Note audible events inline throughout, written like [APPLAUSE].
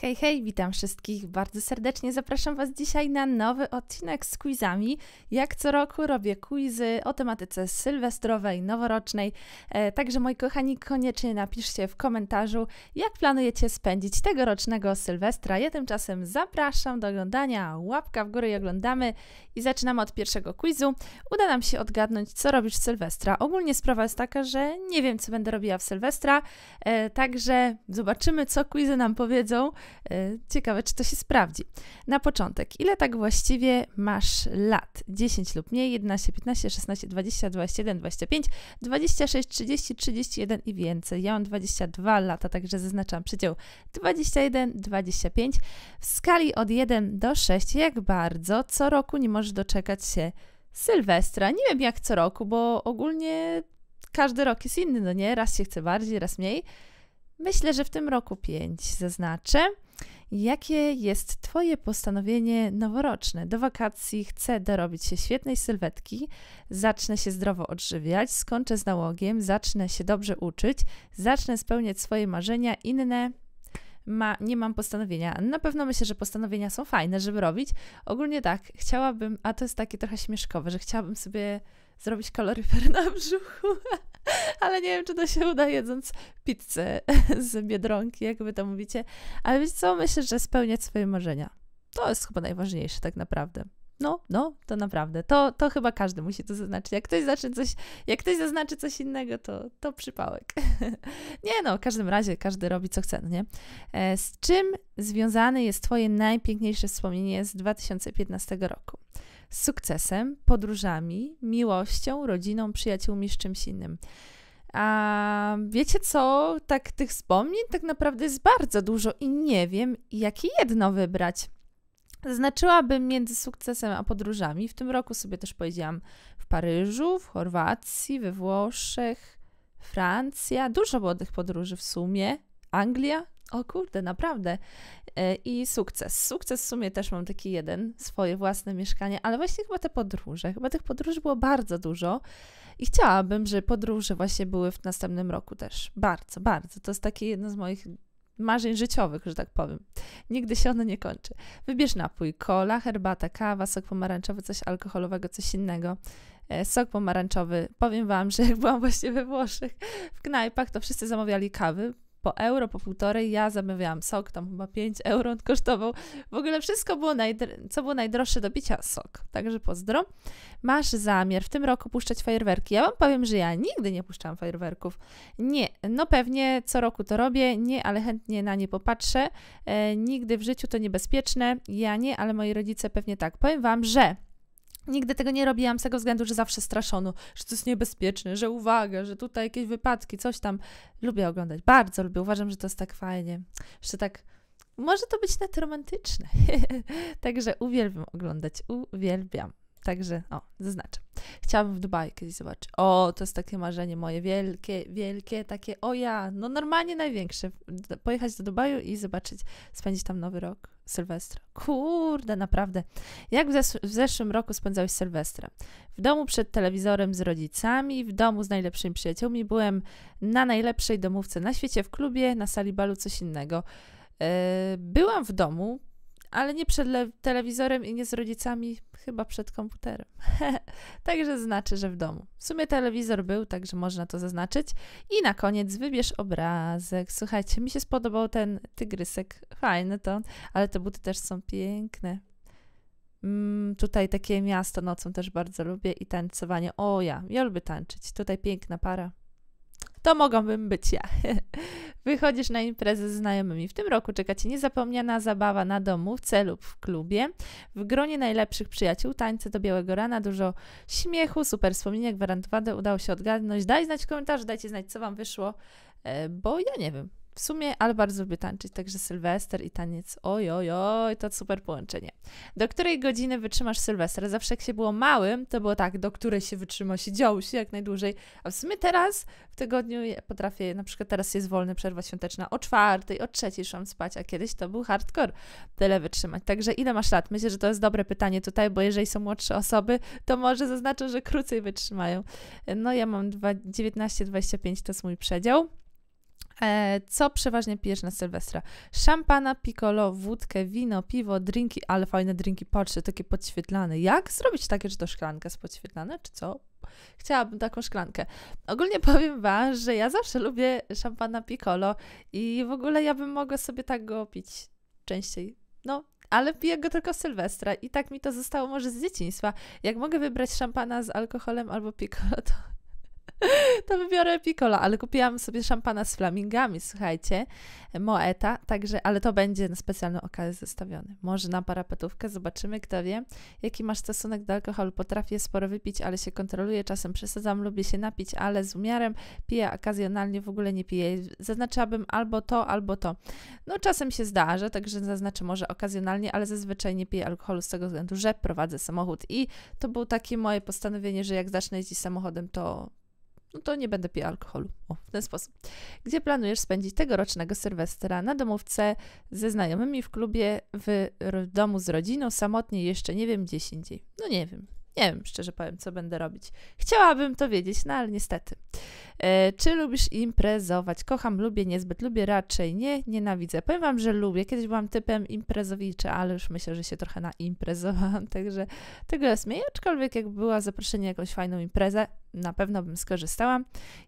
Hej, hej, witam wszystkich bardzo serdecznie. Zapraszam Was dzisiaj na nowy odcinek z quizami. Jak co roku robię quizy o tematyce sylwestrowej, noworocznej. E, także moi kochani, koniecznie napiszcie w komentarzu, jak planujecie spędzić tegorocznego Sylwestra. Ja tymczasem zapraszam do oglądania. Łapka w górę i oglądamy. I zaczynamy od pierwszego quizu. Uda nam się odgadnąć, co robisz Sylwestra. Ogólnie sprawa jest taka, że nie wiem, co będę robiła w Sylwestra. E, także zobaczymy, co quizy nam powiedzą. E, ciekawe, czy to się sprawdzi. Na początek, ile tak właściwie masz lat? 10 lub mniej, 11, 15, 16, 20, 21, 25, 26, 30, 31 i więcej. Ja mam 22 lata, także zaznaczam przedział 21, 25. W skali od 1 do 6, jak bardzo co roku nie możesz doczekać się Sylwestra. Nie wiem jak co roku, bo ogólnie każdy rok jest inny, no nie? Raz się chce bardziej, raz mniej. Myślę, że w tym roku 5 zaznaczę. Jakie jest Twoje postanowienie noworoczne? Do wakacji chcę dorobić się świetnej sylwetki, zacznę się zdrowo odżywiać, skończę z nałogiem, zacznę się dobrze uczyć, zacznę spełniać swoje marzenia, inne ma, nie mam postanowienia. Na pewno myślę, że postanowienia są fajne, żeby robić. Ogólnie tak, chciałabym, a to jest takie trochę śmieszkowe, że chciałabym sobie zrobić kaloryfer na brzuchu. [LAUGHS] Ale nie wiem, czy to się uda jedząc pizzę [LAUGHS] z Biedronki, jak wy to mówicie. Ale wiecie co, myślę, że spełniać swoje marzenia. To jest chyba najważniejsze tak naprawdę. No, no, to naprawdę. To, to chyba każdy musi to zaznaczyć. Jak ktoś, zacznie coś, jak ktoś zaznaczy coś innego, to, to przypałek. [LAUGHS] nie no, w każdym razie każdy robi co chce, no nie? E, z czym związane jest Twoje najpiękniejsze wspomnienie z 2015 roku? z sukcesem, podróżami, miłością, rodziną, przyjaciółmi, z czymś innym. A wiecie co, tak tych wspomnień tak naprawdę jest bardzo dużo i nie wiem, jakie jedno wybrać. Zaznaczyłabym między sukcesem a podróżami. W tym roku sobie też powiedziałam w Paryżu, w Chorwacji, we Włoszech, Francja. Dużo było tych podróży w sumie. Anglia, o kurde, naprawdę. E, I sukces. Sukces w sumie też mam taki jeden, swoje własne mieszkanie, ale właśnie chyba te podróże. Chyba tych podróży było bardzo dużo i chciałabym, że podróże właśnie były w następnym roku też. Bardzo, bardzo. To jest takie jedno z moich marzeń życiowych, że tak powiem. Nigdy się ono nie kończy. Wybierz napój: kola, herbata, kawa, sok pomarańczowy, coś alkoholowego, coś innego. E, sok pomarańczowy. Powiem Wam, że jak byłam właśnie we Włoszech w knajpach, to wszyscy zamawiali kawy, po euro, po półtorej. Ja zamawiałam sok, tam chyba 5 euro on kosztował. W ogóle wszystko, było co było najdroższe do picia, sok. Także pozdro. Masz zamiar w tym roku puszczać fajerwerki? Ja Wam powiem, że ja nigdy nie puszczałam fajerwerków. Nie, no pewnie co roku to robię, nie, ale chętnie na nie popatrzę. E, nigdy w życiu to niebezpieczne. Ja nie, ale moi rodzice pewnie tak. Powiem Wam, że Nigdy tego nie robiłam z tego względu, że zawsze straszono, że to jest niebezpieczne, że uwaga, że tutaj jakieś wypadki, coś tam. Lubię oglądać, bardzo lubię, uważam, że to jest tak fajnie, że tak może to być nawet romantyczne. [LAUGHS] Także uwielbiam oglądać, uwielbiam. Także, o, zaznaczę. Chciałabym w Dubaju kiedyś zobaczyć. O, to jest takie marzenie moje, wielkie, wielkie, takie, o ja, no normalnie największe. Pojechać do Dubaju i zobaczyć, spędzić tam nowy rok Sylwestra. Kurde, naprawdę. Jak w, w, zeszłym roku spędzałeś Sylwestra? W domu przed telewizorem z rodzicami, w domu z najlepszymi przyjaciółmi, byłem na najlepszej domówce na świecie, w klubie, na sali balu, coś innego. Yy, byłam w domu, ale nie przed telewizorem i nie z rodzicami, chyba przed komputerem. [LAUGHS] także znaczy, że w domu. W sumie telewizor był, także można to zaznaczyć. I na koniec wybierz obrazek. Słuchajcie, mi się spodobał ten tygrysek. Fajny to, ale te buty też są piękne. Mm, tutaj takie miasto nocą też bardzo lubię i tańcowanie. O ja, ja lubię tańczyć. Tutaj piękna para to mogłabym być ja. [LAUGHS] Wychodzisz na imprezę ze znajomymi. W tym roku czeka Cię niezapomniana zabawa na domówce lub w klubie. W gronie najlepszych przyjaciół tańce do białego rana, dużo śmiechu, super wspomnienia, gwarantowane udało się odgadnąć. Daj znać komentarze, dajcie znać, co Wam wyszło, e, bo ja nie wiem w sumie, ale bardzo lubię tańczyć, także Sylwester i taniec, oj, oj, oj, to super połączenie. Do której godziny wytrzymasz Sylwester? Zawsze jak się było małym, to było tak, do której się wytrzyma, siedziało się jak najdłużej, a w sumie teraz w tygodniu potrafię, na przykład teraz jest wolny przerwa świąteczna o czwartej, o trzeciej szłam spać, a kiedyś to był hardcore, tyle wytrzymać. Także ile masz lat? Myślę, że to jest dobre pytanie tutaj, bo jeżeli są młodsze osoby, to może zaznaczę, że krócej wytrzymają. No ja mam 19-25, to jest mój przedział. E, co przeważnie pijesz na Sylwestra? Szampana, piccolo, wódkę, wino, piwo, drinki, ale fajne drinki, patrzcie, takie podświetlane. Jak zrobić takie, czy to szklanka jest podświetlana, czy co? Chciałabym taką szklankę. Ogólnie [LAUGHS] powiem Wam, że ja zawsze lubię szampana piccolo i w ogóle ja bym mogła sobie tak go pić częściej. No, ale piję go tylko Sylwestra i tak mi to zostało może z dzieciństwa. Jak mogę wybrać szampana z alkoholem albo piccolo, to [LAUGHS] to wybiorę Piccolo, ale kupiłam sobie szampana z flamingami, słuchajcie, Moeta, także, ale to będzie na specjalną okazję zestawiony. Może na parapetówkę, zobaczymy, kto wie. Jaki masz stosunek do alkoholu? Potrafię sporo wypić, ale się kontroluję, czasem przesadzam, lubię się napić, ale z umiarem piję okazjonalnie, w ogóle nie piję. Zaznaczyłabym albo to, albo to. No czasem się zdarza, także zaznaczę może okazjonalnie, ale zazwyczaj nie piję alkoholu z tego względu, że prowadzę samochód i to było takie moje postanowienie, że jak zacznę jeździć samochodem, to no to nie będę pił alkoholu. O, w ten sposób. Gdzie planujesz spędzić tegorocznego Sylwestra? Na domówce ze znajomymi, w klubie, w, w domu z rodziną, samotnie, jeszcze nie wiem, gdzieś indziej. No nie wiem. Nie wiem, szczerze powiem, co będę robić. Chciałabym to wiedzieć, no ale niestety. E, czy lubisz imprezować? Kocham, lubię, niezbyt lubię, raczej nie, nienawidzę. Powiem Wam, że lubię. Kiedyś byłam typem imprezowicza, ale już myślę, że się trochę naimprezowałam, [LAUGHS] także tego jest mniej. Aczkolwiek jak była zaproszenie na jakąś fajną imprezę, na pewno bym skorzystała.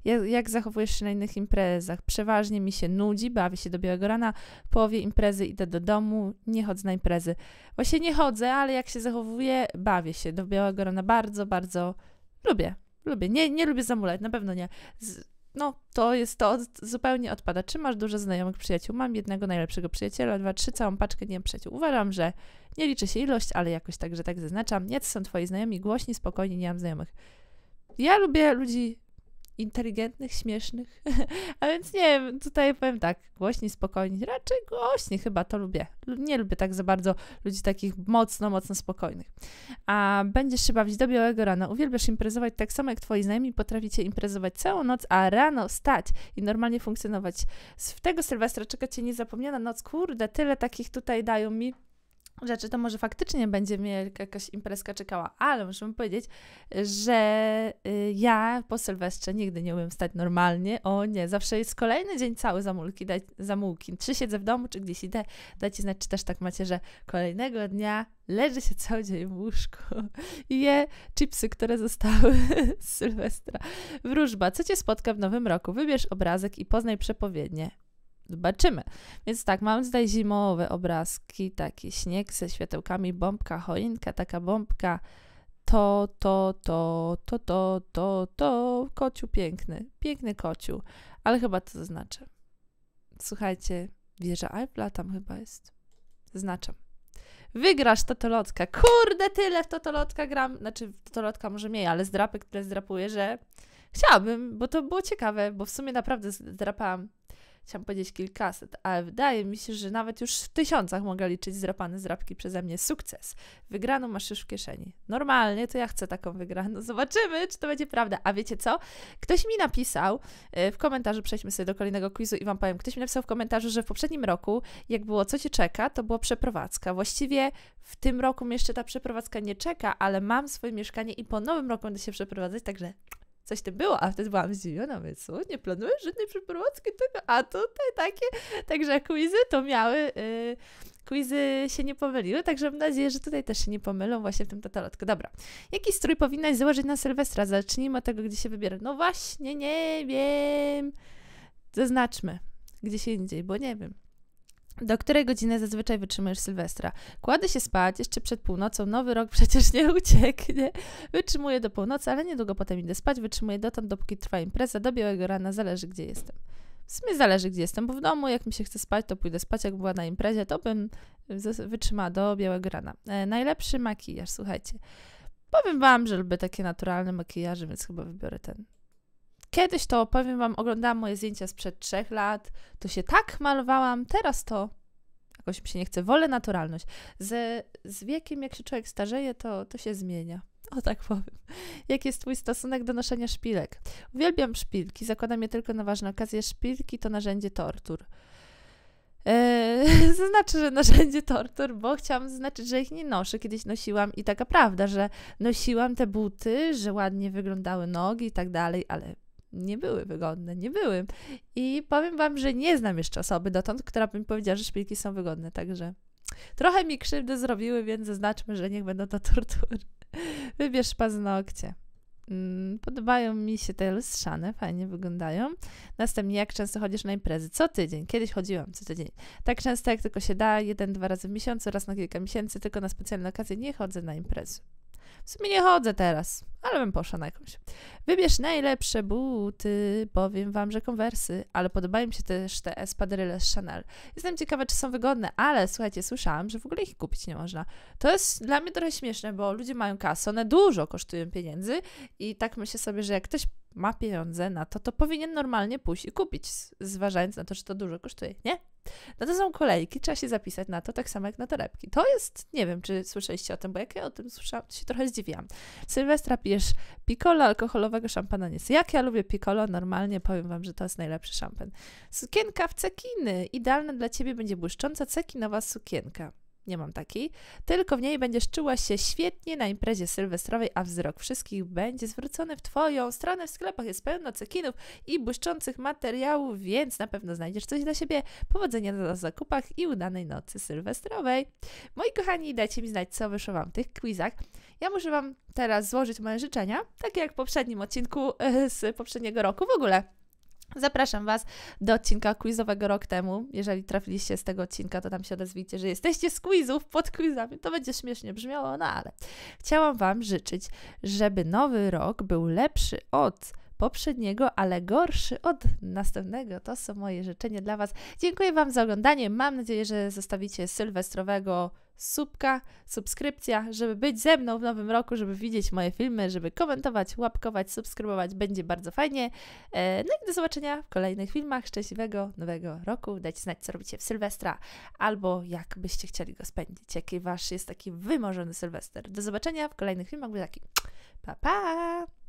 Jak, jak, zachowujesz się na innych imprezach? Przeważnie mi się nudzi, bawię się do białego rana, połowie imprezy idę do domu, nie chodzę na imprezy. Właśnie nie chodzę, ale jak się zachowuję, bawię się do białego rana. Bardzo, bardzo lubię. Lubię. Nie, nie lubię zamulać, na pewno nie. Z, no, to jest to, zupełnie odpada. Czy masz dużo znajomych przyjaciół? Mam jednego najlepszego przyjaciela, dwa, trzy, całą paczkę nie mam przyjaciół. Uważam, że nie liczy się ilość, ale jakoś tak, że tak zaznaczam. Jacy są twoi znajomi? Głośni, spokojni, nie mam znajomych ja lubię ludzi inteligentnych, śmiesznych. [LAUGHS] A więc nie wiem, tutaj powiem tak, głośni, spokojni. Raczej głośni chyba to lubię. Nie lubię tak za bardzo ludzi takich mocno, mocno spokojnych. A będziesz się bawić do białego rana. Uwielbiasz imprezować tak samo jak twoi znajomi. Potraficie imprezować całą noc, a rano stać i normalnie funkcjonować. Z tego Sylwestra czeka cię niezapomniana noc. Kurde, tyle takich tutaj dają mi rzeczy, to może faktycznie będzie mnie jakaś imprezka czekała, ale muszę powiedzieć, że y, ja po Sylwestrze nigdy nie umiem stać normalnie. O nie, zawsze jest kolejny dzień cały zamulki, daj, zamułki. Czy siedzę w domu, czy gdzieś idę, dajcie znać, czy też tak macie, że kolejnego dnia leży się cały dzień w łóżku i je chipsy, które zostały [LAUGHS] z Sylwestra. Wróżba, co Cię spotka w nowym roku? Wybierz obrazek i poznaj przepowiednie. Zobaczymy. Więc tak, mam tutaj zimowe obrazki, taki śnieg ze światełkami, bombka, choinka, taka bombka, to, to, to, to, to, to, to, kociu piękny, piękny kociu, ale chyba to zaznaczę. Słuchajcie, wieża Alpla tam chyba jest. Zaznaczam. Wygrasz totolotka. Kurde, tyle w totolotka gram. Znaczy, w totolotka może mniej, ale zdrapek tyle zdrapuję, że chciałabym, bo to było ciekawe, bo w sumie naprawdę zdrapałam chciałam powiedzieć kilkaset, ale wydaje mi się, że nawet już w tysiącach mogę liczyć zrapane zrapki przeze mnie sukces. Wygraną masz już w kieszeni. Normalnie to ja chcę taką wygraną. [LAUGHS] Zobaczymy, czy to będzie prawda. A wiecie co? Ktoś mi napisał e, w komentarzu, przejdźmy sobie do kolejnego quizu i Wam powiem, ktoś mi napisał w komentarzu, że w poprzednim roku, jak było co Cię czeka, to była przeprowadzka. Właściwie w tym roku mnie jeszcze ta przeprowadzka nie czeka, ale mam swoje mieszkanie i po nowym roku będę się przeprowadzać, także coś tam było, a wtedy byłam zdziwiona, mówię, co, nie planujesz żadnej przeprowadzki tego, a tutaj takie, także quizy to miały, yy, quizy się nie pomyliły, także mam nadzieję, że tutaj też się nie pomylą właśnie w tym tatalotku. Dobra, jaki strój powinnaś założyć na Sylwestra? Zacznijmy od tego, gdzie się wybiera. No właśnie, nie wiem, zaznaczmy, gdzieś indziej, bo nie wiem. Do której godziny zazwyczaj wytrzymujesz Sylwestra? Kładę się spać jeszcze przed północą, nowy rok [LAUGHS] przecież nie ucieknie. Wytrzymuję do północy, ale niedługo potem idę spać, wytrzymuję dotąd, dopóki trwa impreza, do białego rana, zależy gdzie jestem. W sumie zależy gdzie jestem, bo w domu jak mi się chce spać, to pójdę spać, jak była na imprezie, to bym wytrzymała do białego rana. E, najlepszy makijaż, słuchajcie. Powiem wam, że lubię takie naturalne makijaże, więc chyba wybiorę ten. Kiedyś to, powiem Wam, oglądałam moje zdjęcia sprzed trzech lat, to się tak malowałam, teraz to jakoś mi się nie chce. Wolę naturalność. Z, z wiekiem, jak się człowiek starzeje, to, to się zmienia. O tak powiem. Jaki jest Twój stosunek do noszenia szpilek? Uwielbiam szpilki, zakładam je tylko na ważne okazje. Szpilki to narzędzie tortur. Eee, [LAUGHS] znaczy, że narzędzie tortur, bo chciałam zaznaczyć, że ich nie noszę. Kiedyś nosiłam i taka prawda, że nosiłam te buty, że ładnie wyglądały nogi i tak dalej, ale nie były wygodne, nie były. I powiem Wam, że nie znam jeszcze osoby dotąd, która by mi powiedziała, że szpilki są wygodne, także trochę mi krzywdy zrobiły, więc zaznaczmy, że niech będą to tortury. [LAUGHS] Wybierz paznokcie. Mm, podobają mi się te lustrzane, fajnie wyglądają. Następnie, jak często chodzisz na imprezy? Co tydzień. Kiedyś chodziłam co tydzień. Tak często, jak tylko się da, jeden, dwa razy w miesiącu, raz na kilka miesięcy, tylko na specjalne okazje nie chodzę na imprezy. W sumie nie chodzę teraz, ale bym poszła na jakąś. Wybierz najlepsze buty, powiem wam, że konwersy, ale podobają mi się też te espadryle z Chanel. Jestem ciekawa, czy są wygodne, ale słuchajcie, słyszałam, że w ogóle ich kupić nie można. To jest dla mnie trochę śmieszne, bo ludzie mają kasę, one dużo kosztują pieniędzy i tak myślę sobie, że jak ktoś ma pieniądze na to, to powinien normalnie pójść i kupić, zważając na to, że to dużo kosztuje, nie? No to są kolejki, trzeba się zapisać na to, tak samo jak na torebki. To jest, nie wiem, czy słyszeliście o tym, bo jak ja o tym słyszałam, to się trochę zdziwiłam. Sylwestra pijesz picolo alkoholowego szampana nie Jak ja lubię picolo, normalnie powiem Wam, że to jest najlepszy szampan. Sukienka w cekiny. Idealna dla Ciebie będzie błyszcząca cekinowa sukienka nie mam takiej, tylko w niej będziesz czuła się świetnie na imprezie sylwestrowej, a wzrok wszystkich będzie zwrócony w Twoją stronę. W sklepach jest pełno cekinów i błyszczących materiałów, więc na pewno znajdziesz coś dla siebie. Powodzenia na zakupach i udanej nocy sylwestrowej. Moi kochani, dajcie mi znać, co wyszło Wam w tych quizach. Ja muszę Wam teraz złożyć moje życzenia, takie jak w poprzednim odcinku e, z poprzedniego roku. W ogóle Zapraszam Was do odcinka quizowego rok temu. Jeżeli trafiliście z tego odcinka, to tam się odezwijcie, że jesteście z quizów pod quizami. To będzie śmiesznie brzmiało, no ale chciałam Wam życzyć, żeby nowy rok był lepszy od poprzedniego, ale gorszy od następnego. To są moje życzenia dla Was. Dziękuję Wam za oglądanie. Mam nadzieję, że zostawicie sylwestrowego subka, subskrypcja, żeby być ze mną w nowym roku, żeby widzieć moje filmy, żeby komentować, łapkować, subskrybować. Będzie bardzo fajnie. E, no i do zobaczenia w kolejnych filmach. Szczęśliwego nowego roku. Dajcie znać, co robicie w Sylwestra albo jak byście chcieli go spędzić. Jaki wasz jest taki wymarzony Sylwester. Do zobaczenia w kolejnych filmach. Był taki pa, pa!